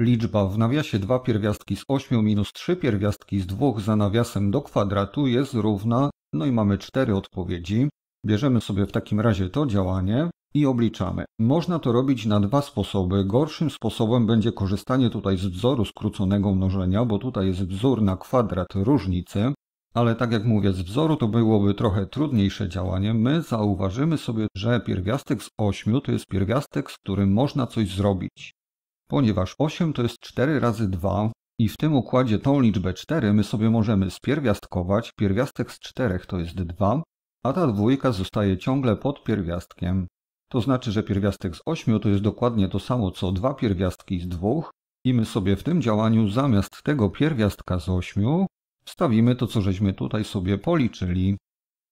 Liczba w nawiasie 2 pierwiastki z 8 minus 3 pierwiastki z 2 za nawiasem do kwadratu jest równa, no i mamy 4 odpowiedzi. Bierzemy sobie w takim razie to działanie i obliczamy. Można to robić na dwa sposoby. Gorszym sposobem będzie korzystanie tutaj z wzoru skróconego mnożenia, bo tutaj jest wzór na kwadrat różnicy, ale tak jak mówię, z wzoru to byłoby trochę trudniejsze działanie. My zauważymy sobie, że pierwiastek z 8 to jest pierwiastek, z którym można coś zrobić ponieważ 8 to jest 4 razy 2 i w tym układzie tą liczbę 4 my sobie możemy spierwiastkować. Pierwiastek z 4 to jest 2, a ta dwójka zostaje ciągle pod pierwiastkiem. To znaczy, że pierwiastek z 8 to jest dokładnie to samo co dwa pierwiastki z 2 i my sobie w tym działaniu zamiast tego pierwiastka z 8 wstawimy to, co żeśmy tutaj sobie policzyli.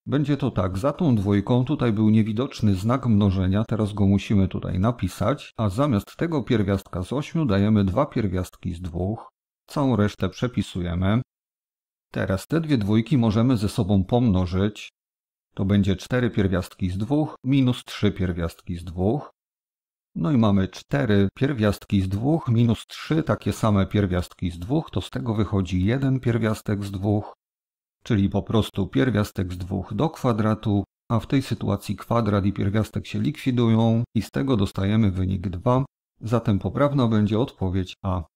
Będzie to tak, za tą dwójką tutaj był niewidoczny znak mnożenia, teraz go musimy tutaj napisać, a zamiast tego pierwiastka z 8 dajemy dwa pierwiastki z 2, całą resztę przepisujemy. Teraz te dwie dwójki możemy ze sobą pomnożyć. To będzie 4 pierwiastki z 2 minus 3 pierwiastki z 2. No i mamy 4 pierwiastki z 2 minus 3 takie same pierwiastki z 2, to z tego wychodzi 1 pierwiastek z 2 czyli po prostu pierwiastek z 2 do kwadratu, a w tej sytuacji kwadrat i pierwiastek się likwidują i z tego dostajemy wynik 2, zatem poprawna będzie odpowiedź A.